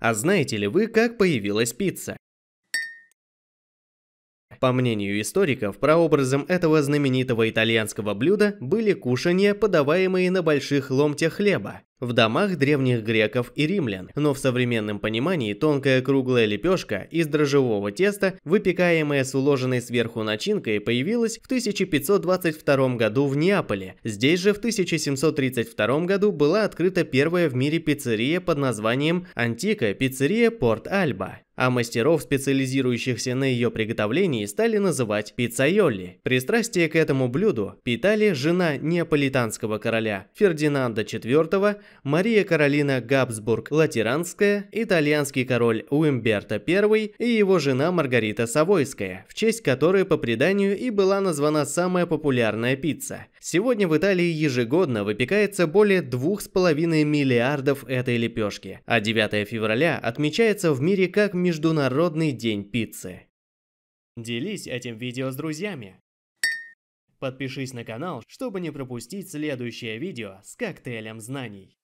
А знаете ли вы, как появилась пицца? По мнению историков, прообразом этого знаменитого итальянского блюда были кушанья, подаваемые на больших ломтях хлеба в домах древних греков и римлян, но в современном понимании тонкая круглая лепешка из дрожжевого теста, выпекаемая с уложенной сверху начинкой, появилась в 1522 году в Неаполе. Здесь же в 1732 году была открыта первая в мире пиццерия под названием «Антика пиццерия Порт Альба» а мастеров, специализирующихся на ее приготовлении, стали называть пиццайолли. Пристрастие к этому блюду питали жена неаполитанского короля Фердинанда IV, Мария Каролина Габсбург-Латеранская, итальянский король Уимберто I и его жена Маргарита Савойская, в честь которой по преданию и была названа самая популярная пицца. Сегодня в Италии ежегодно выпекается более 2,5 миллиардов этой лепешки, а 9 февраля отмечается в мире как международный Международный день пиццы. Делись этим видео с друзьями. Подпишись на канал, чтобы не пропустить следующее видео с коктейлем знаний.